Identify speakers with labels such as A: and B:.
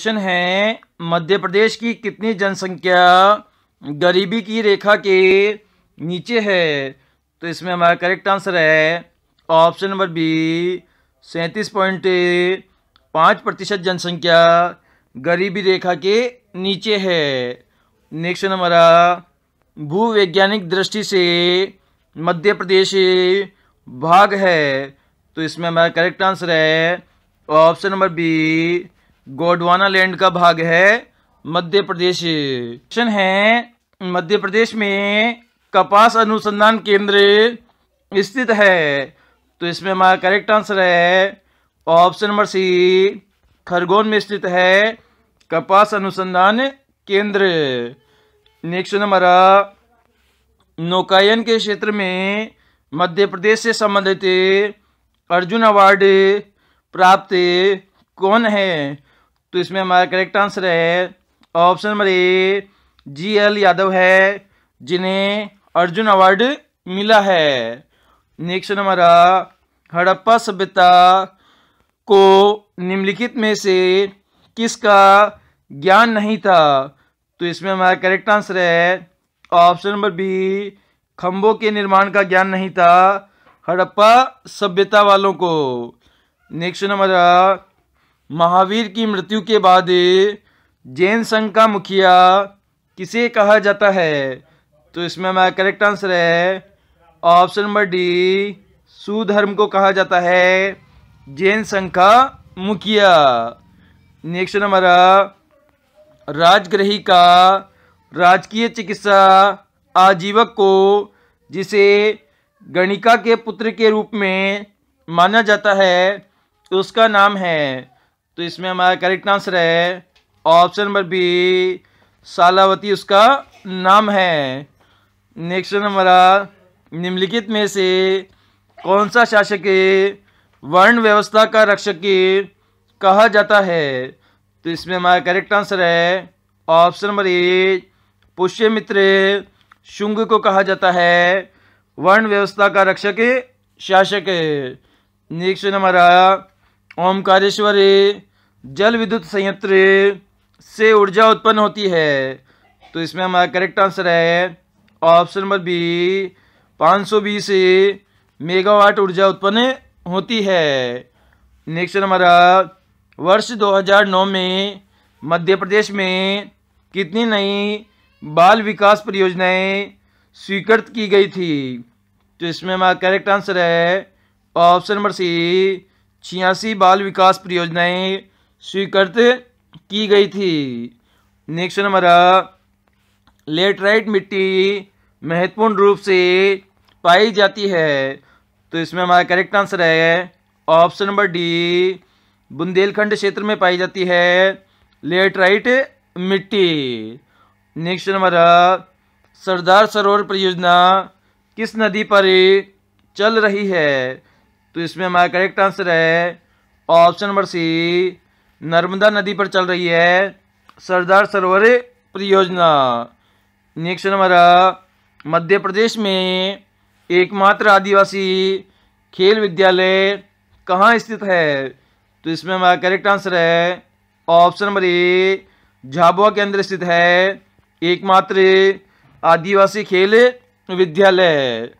A: question है मध्य प्रदेश की कितनी जनसंख्या गरीबी की रेखा के नीचे है तो इसमें हमारा करेक्ट आंसर है ऑप्शन नंबर बी सैंतीस पॉइंट पाँच प्रतिशत जनसंख्या गरीबी रेखा के नीचे है नेक्स्ट हमारा भूवैज्ञानिक दृष्टि से मध्य प्रदेश भाग है तो इसमें हमारा करेक्ट आंसर है option number B Gondwana land का भाग है मध्य प्रदेश क्वेश्चन है मध्य प्रदेश में कपास अनुसंधान केंद्र स्थित है तो इसमें हमारा करेक्ट आंसर है ऑप्शन नंबर सी खरगोन में स्थित है कपास अनुसंधान केंद्र नेक्स्ट हमारा नौकायन के क्षेत्र में मध्य प्रदेश से संबंधित अर्जुन अवार्ड प्राप्त कौन है तो इसमें हमारा करेक्ट आंसर है option number A G L Yadav है जिन्हें अर्जुन अवार्ड मिला है नेक्स्ट हमारा हड़प्पा सभ्यता को निम्नलिखित में से किसका ज्ञान नहीं था तो इसमें हमारा करेक्ट आंसर है ऑप्शन नंबर बी खम्भों के निर्माण का ज्ञान नहीं था हड़प्पा सभ्यता वालों को नेक्स्ट नंबर महावीर की मृत्यु के बाद जैन संघ का मुखिया किसे कहा जाता है तो इसमें हमारा करेक्ट आंसर है ऑप्शन नंबर डी सुधर्म को कहा जाता है जैन संघ का मुखिया नेक्स्ट हमारा राजग्रही का राजकीय चिकित्सा आजीवक को जिसे गणिका के पुत्र के रूप में माना जाता है उसका नाम है तो इसमें हमारा करेक्ट आंसर है ऑप्शन नंबर बी सालावती उसका नाम है नेक्स्ट हमारा निम्नलिखित में से कौन सा शासक वर्ण व्यवस्था का रक्षक कहा जाता है तो इसमें हमारा करेक्ट आंसर है option number A Pushyamitra Shunga को कहा जाता है वर्ण व्यवस्था का रक्षक शासक नेक्स्ट हमारा ओमकारेश्वर जल विद्युत संयंत्र से ऊर्जा उत्पन्न होती है तो इसमें हमारा करेक्ट आंसर है ऑप्शन नंबर बी 520 मेगावाट ऊर्जा उत्पन्न होती है नेक्स्ट हमारा वर्ष 2009 में मध्य प्रदेश में कितनी नई बाल विकास परियोजनाएं स्वीकृत की गई थी तो इसमें हमारा करेक्ट आंसर है ऑप्शन नंबर सी छियासी बाल विकास परियोजनाएं स्वीकृत की गई थी नेक्स्ट नंबर लेटराइट मिट्टी महत्वपूर्ण रूप से पाई जाती है तो इसमें हमारा करेक्ट आंसर है ऑप्शन नंबर डी बुंदेलखंड क्षेत्र में पाई जाती है लेटराइट मिट्टी नेक्स्ट नंबर सरदार सरोवर परियोजना किस नदी पर चल रही है तो इसमें हमारा करेक्ट आंसर है ऑप्शन नंबर सी नर्मदा नदी पर चल रही है सरदार सरोवर परियोजना नेक्स्ट हमारा मध्य प्रदेश में एकमात्र आदिवासी खेल विद्यालय कहाँ स्थित है तो इसमें हमारा करेक्ट आंसर है ऑप्शन नंबर ए झाबुआ के अंदर स्थित है एकमात्र आदिवासी खेल विद्यालय